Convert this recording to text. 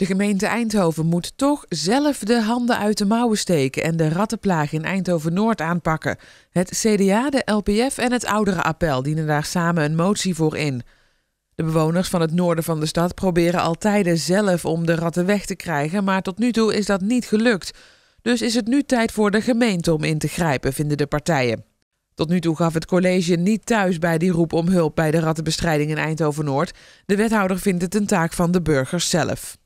De gemeente Eindhoven moet toch zelf de handen uit de mouwen steken en de rattenplaag in Eindhoven-Noord aanpakken. Het CDA, de LPF en het oudere Appel dienen daar samen een motie voor in. De bewoners van het noorden van de stad proberen al tijden zelf om de ratten weg te krijgen, maar tot nu toe is dat niet gelukt. Dus is het nu tijd voor de gemeente om in te grijpen, vinden de partijen. Tot nu toe gaf het college niet thuis bij die roep om hulp bij de rattenbestrijding in Eindhoven-Noord. De wethouder vindt het een taak van de burgers zelf.